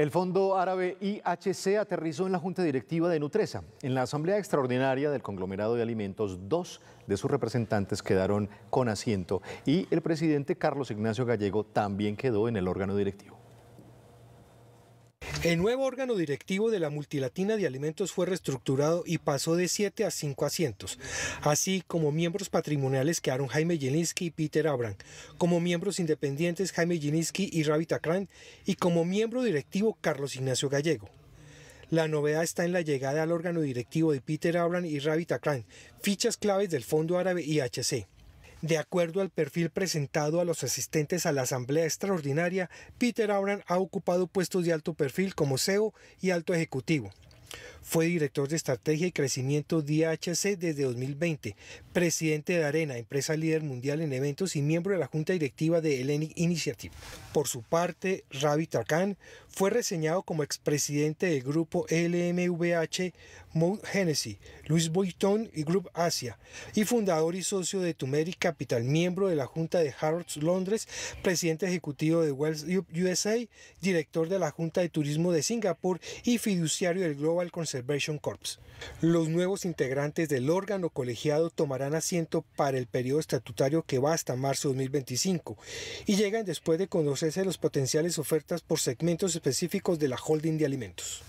El Fondo Árabe IHC aterrizó en la Junta Directiva de Nutresa. En la Asamblea Extraordinaria del Conglomerado de Alimentos, dos de sus representantes quedaron con asiento y el presidente Carlos Ignacio Gallego también quedó en el órgano directivo. El nuevo órgano directivo de la multilatina de alimentos fue reestructurado y pasó de 7 a 5 asientos, así como miembros patrimoniales quedaron Jaime Jelinski y Peter Abram, como miembros independientes Jaime Jelinski y Ravi Takran y como miembro directivo Carlos Ignacio Gallego. La novedad está en la llegada al órgano directivo de Peter Abram y Ravi Takran, fichas claves del Fondo Árabe IHC. De acuerdo al perfil presentado a los asistentes a la Asamblea Extraordinaria, Peter Abram ha ocupado puestos de alto perfil como CEO y alto ejecutivo. Fue director de Estrategia y Crecimiento DHC desde 2020, presidente de Arena, empresa líder mundial en eventos y miembro de la junta directiva de eleni Initiative. Por su parte, Ravi Tarkan fue reseñado como expresidente del grupo LMVH Mount Hennessy, Louis Boyton y Group Asia, y fundador y socio de Tumeric Capital, miembro de la junta de Harrods Londres, presidente ejecutivo de Wells USA, director de la junta de turismo de Singapur y fiduciario del Global Consulting Corps. Los nuevos integrantes del órgano colegiado tomarán asiento para el periodo estatutario que va hasta marzo de 2025 y llegan después de conocerse las potenciales ofertas por segmentos específicos de la holding de alimentos.